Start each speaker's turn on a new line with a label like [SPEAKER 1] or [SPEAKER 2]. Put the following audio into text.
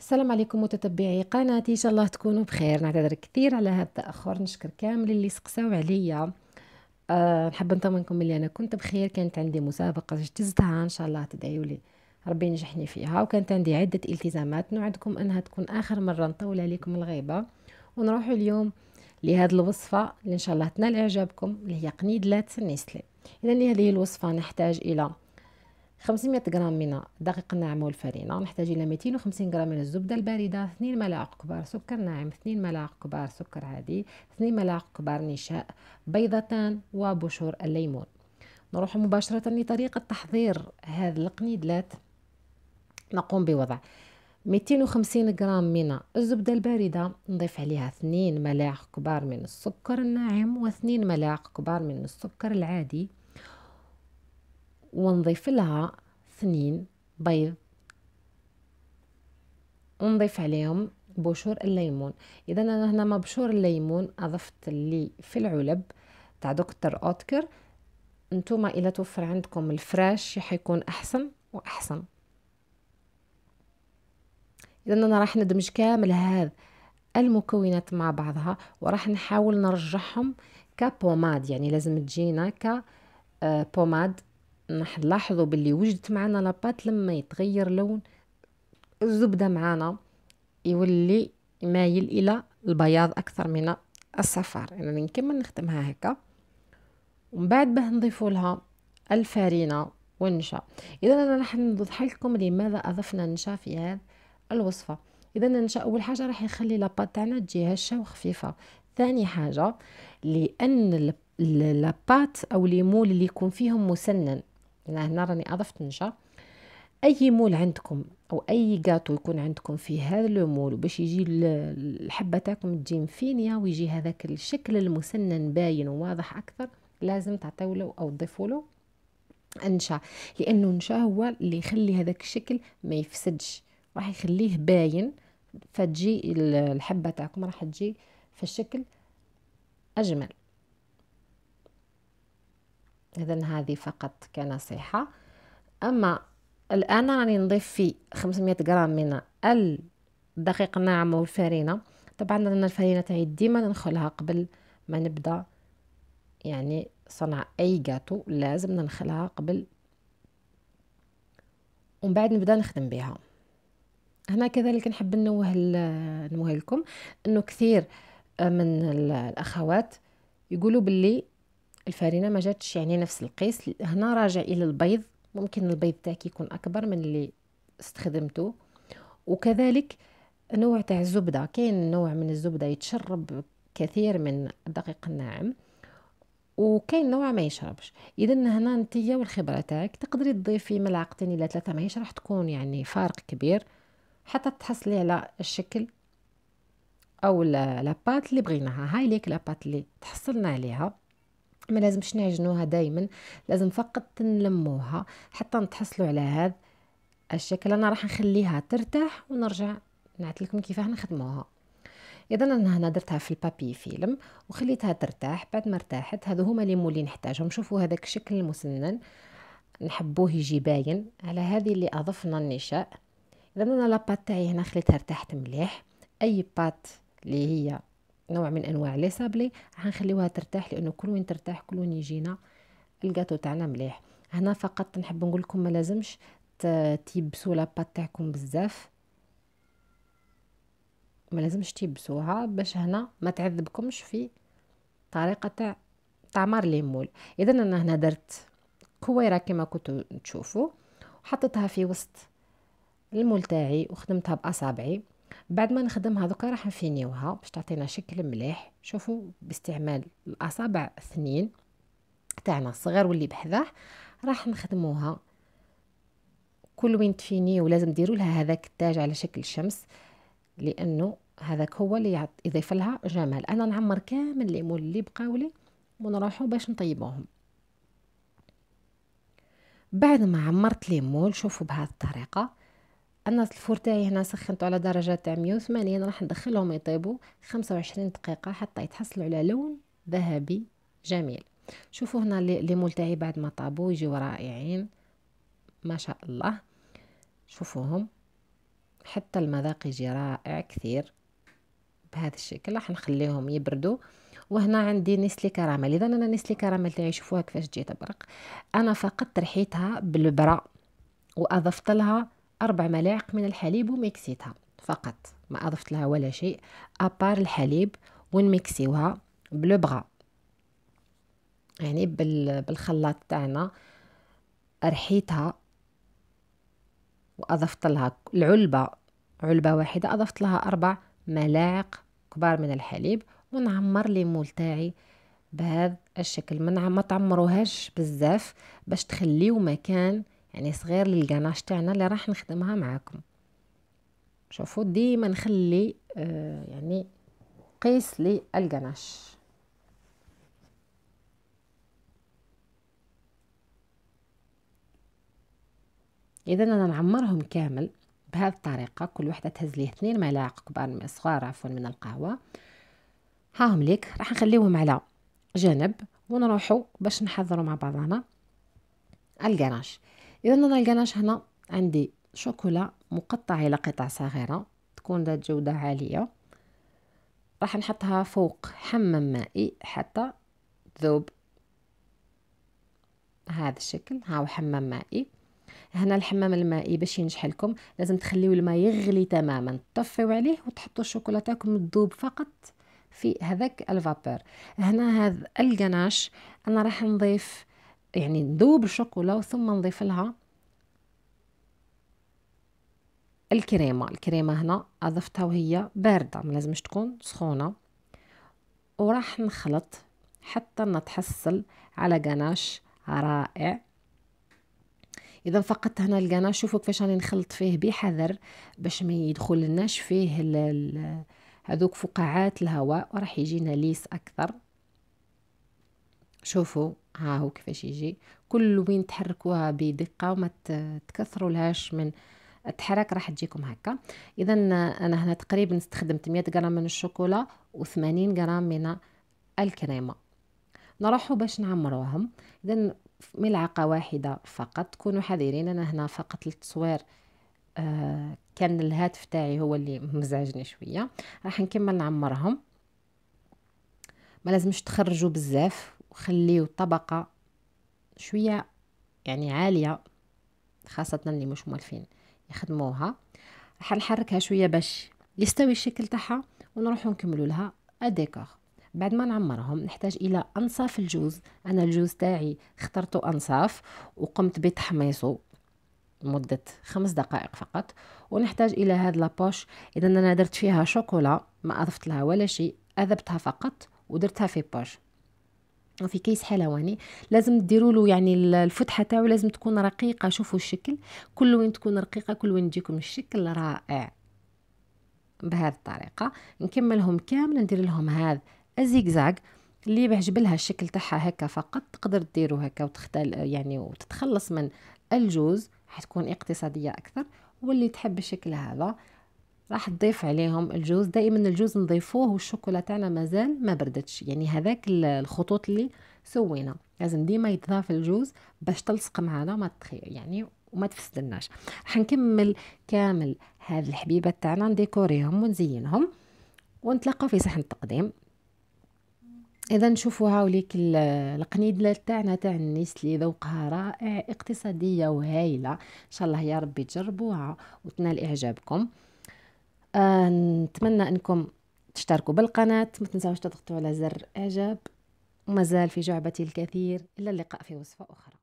[SPEAKER 1] السلام عليكم متتبعي قناتي ان شاء الله تكونوا بخير نعتذر كثير على هذا التاخر نشكر كامل اللي سقساو عليا أه نحب نطمنكم اللي انا كنت بخير كانت عندي مسابقه جتزتها ان شاء الله تدعيوا لي ربي ينجحني فيها وكانت عندي عده التزامات نوعدكم انها تكون اخر مره نطول عليكم الغيبه ونروح اليوم لهذه الوصفه اللي ان شاء الله تنال اعجابكم اللي هي قنيدلات النسلي اذا لهذه الوصفه نحتاج الى 500 غرام من دقيق الناعم والفرينه نحتاج الى 250 غرام من الزبده البارده 2 ملاعق كبار سكر ناعم 2 ملاعق كبار سكر عادي 2 ملاعق كبار نشاء بيضتان وبشور الليمون نروح مباشره لطريقه تحضير هذا القنيدلات نقوم بوضع 250 غرام من الزبدة الباردة نضيف عليها 2 ملاعق كبار من السكر الناعم و2 ملاعق كبار من السكر العادي ونضيف لها ثنين بيض ونضيف عليهم بشور الليمون اذا انا هنا مبشور بشور الليمون اضفت لي في العلب تاع دكتور اوتكر نتوما الا توفر عندكم الفراش حيكون احسن واحسن اذا انا راح ندمج كامل هذا المكونات مع بعضها وراح نحاول نرجعهم كبوماد يعني لازم تجينا كبوماد آه، نلاحظوا باللي وجدت معنا لاباط لما يتغير لون الزبده معنا يولي مايل الى البياض اكثر من الصفار يعني نكمل نخدمها هكا ومن بعد باه نضيفوا لها الفارينه والنشا اذا انا راح نوضح لكم لماذا اضفنا النشا في هذه الوصفه اذا النشا اول حاجه راح يخلي لاباط تاعنا تجي هشه وخفيفه ثاني حاجه لان لاباط او ليمول اللي يكون فيهم مسنن يعني هنا راني اضفت نشا اي مول عندكم او اي كاطو يكون عندكم في هذا المول باش يجي الحبه تاعكم تجي مفينيا ويجي هذاك الشكل المسنن باين وواضح اكثر لازم تعطيو له او تضيفوا له النشا لانه النشا هو اللي يخلي هذاك الشكل ما يفسدش راح يخليه باين فتجي الحبه تاعكم راح تجي في الشكل اجمل إذا هذه فقط كنصيحة أما الآن راني نضيف في 500 غرام من الدقيق الناعم والفرينة طبعا لان الفرينة تاعي ديما ننخلها قبل ما نبدأ يعني صنع أي جاتو لازم ننخلها قبل ومن بعد نبدا نخدم بها هنا كذلك نحب نوه نوه لكم انه كثير من الاخوات يقولوا باللي الفارينة ما جاتش يعني نفس القيس هنا راجع الى البيض ممكن البيض تاعك يكون اكبر من اللي استخدمته وكذلك نوع تاع الزبده كاين نوع من الزبده يتشرب كثير من الدقيق الناعم وكاين نوع ما يشربش اذا هنا نتيا والخبره تاعك تقدري تضيفي ملعقتين الى ثلاثه ماهيش راح تكون يعني فارق كبير حتى تحصلي على الشكل او لاباط اللي بغيناها هاي ليك لاباط اللي تحصلنا عليها ما لازمش نعجنوها دائما لازم فقط نلموها حتى نتحصلوا على هذا الشكل انا راح نخليها ترتاح ونرجع نعت لكم كيفاه نخدموها اذا انا هنا درتها في البابي فيلم وخليتها ترتاح بعد ما ارتاحت هذو هما اللي مولي نحتاجهم شوفوا هذاك الشكل المسنن نحبوه يجي باين على هذه اللي اضفنا النشاء اذا انا لاباط تاعي هنا خليتها ارتاحت مليح اي بات اللي هي نوع من انواع لي سابلي غنخليوها ترتاح لانه كل وين ترتاح كل وين يجينا الكاتو تاعنا مليح هنا فقط نحب نقول لكم ما لازمش تيبسوا لاباط تاعكم بزاف ما لازمش تيبسوها باش هنا ما تعذبكمش في طريقه تاع تعمار لي مول اذا انا هنا درت كويره كما كنتو تشوفوا حطيتها في وسط المول تاعي وخدمتها باصابعي بعد ما نخدم هذوك راح نفينيوها باش تعطينا شكل مليح شوفوا باستعمال الاصابع اثنين تاعنا الصغير واللي بحذاه راح نخدموها كل وين تفيني ولازم ديروا لها هذاك التاج على شكل شمس لانه هذاك هو اللي يضيف لها جمال انا نعمر كامل الليمون اللي بقاولي ونروحوا باش نطيبوهم بعد ما عمرت ليمون شوفوا بهذه الطريقه انا الفور تاعي هنا سخنته على درجه تاع 180 راح ندخلهم يطيبوا 25 دقيقه حتى يتحصلوا على لون ذهبي جميل شوفوا هنا لي مول تاعي بعد ما طابوا يجيو رائعين ما شاء الله شوفوهم حتى المذاق يجي رائع كثير بهذا الشكل راح نخليهم يبردوا وهنا عندي نسلي كراميل اذا انا نسلي كراميل تاعي شوفوها كيفاش جيت تبرق انا فقدت ريحتها بالبرا واضفت لها أربع ملاعق من الحليب وميكسيتها فقط ما أضفت لها ولا شيء أبار الحليب ونميكسيوها بلبغة يعني بالخلاط تاعنا رحيتها وأضفت لها العلبة علبة واحدة أضفت لها أربع ملاعق كبار من الحليب ونعمر لي مول تاعي بهذا الشكل ما نعم-، تعمروهاش بزاف باش تخليو مكان يعني صغير للقناش تاعنا اللي راح نخدمها معاكم شوفوا ديما نخلي آه يعني قيس للقناش اذا انا نعمرهم كامل بهذه الطريقه كل وحده تهز ليه اثنين ملاعق كبار من صغار عفوا من القهوه هاهم ليك راح نخليوهم على جنب ونروحوا باش نحضروا مع بعضنا القناش اذا انا الجناش هنا عندي شوكولا مقطع الى قطع صغيره تكون ذات جوده عاليه راح نحطها فوق حمام مائي حتى تذوب هذا الشكل هاو حمام مائي هنا الحمام المائي باش ينجح لكم لازم تخليو الماء يغلي تماما تطفيو عليه وتحطوا تاعكم تذوب فقط في هذاك الفابور هنا هذا القناش انا راح نضيف يعني نذوب الشوكولا ثم نضيف لها الكريمه الكريمه هنا اضفتها وهي بارده ما لازمش تكون سخونه وراح نخلط حتى نتحصل على جناش رائع اذا فقدت هنا الجناش شوفوا كيفاش راني نخلط فيه بحذر باش ما يدخل لناش فيه هذوك فقاعات الهواء وراح يجينا ليس اكثر شوفوا ها هو كيفاش يجي كل وين تحركوها بدقه وما تكثروا لهاش من التحرك راح تجيكم هكا اذا انا هنا تقريبا استخدمت 100 غرام من الشوكولا و80 غرام من الكريمه نروحوا باش نعمروهم اذا ملعقه واحده فقط كونوا حذرين انا هنا فقط للتصوير آه كان الهاتف تاعي هو اللي مزعجني شويه راح نكمل نعمرهم ما لازمش تخرجوا بزاف وخليو الطبقة شوية يعني عالية خاصة اللي مش مولفين يخدموها راح نحركها شوية باش يستوي الشكل تاعها ونروحو نكملو لها الديكور بعد ما نعمرهم نحتاج الى انصاف الجوز انا الجوز تاعي اخترته انصاف وقمت بتحميصه مدة خمس دقائق فقط ونحتاج الى هاد لابوش اذا انا درت فيها شوكولا ما اضفت لها ولا شيء اذبتها فقط ودرتها في بوش وفي كيس حلواني لازم ديروا له يعني الفتحه تاعو لازم تكون رقيقه شوفوا الشكل كل وين تكون رقيقه كل وين يجيكم الشكل رائع بهذه الطريقه نكملهم كامل ندير لهم هذا الزيكزاك اللي باش لها الشكل تاعها هكا فقط تقدر ديرو هكا وتختل يعني وتتخلص من الجوز حتكون اقتصاديه اكثر واللي تحب الشكل هذا راح تضيف عليهم الجوز دائما الجوز نضيفوه تاعنا مازال ما بردتش يعني هذاك الخطوط اللي سوينا لازم ديما يتضاف الجوز باش تلصق معنا ما تخي يعني وما تفسدناش راح نكمل كامل هاد الحبيبات تاعنا نديكوريهم ونزينهم ونتلاقاو في صحن التقديم اذا نشوفوا هاوليك القنيدله تاعنا تاع النيس اللي ذوقها رائع اقتصاديه وهايله ان شاء الله يا ربي تجربوها وتنال اعجابكم آه، نتمنى انكم تشتركوا بالقناة ما تنساوش تضغطوا على زر اعجاب ومازال في جعبتي الكثير إلى اللقاء في وصفة أخرى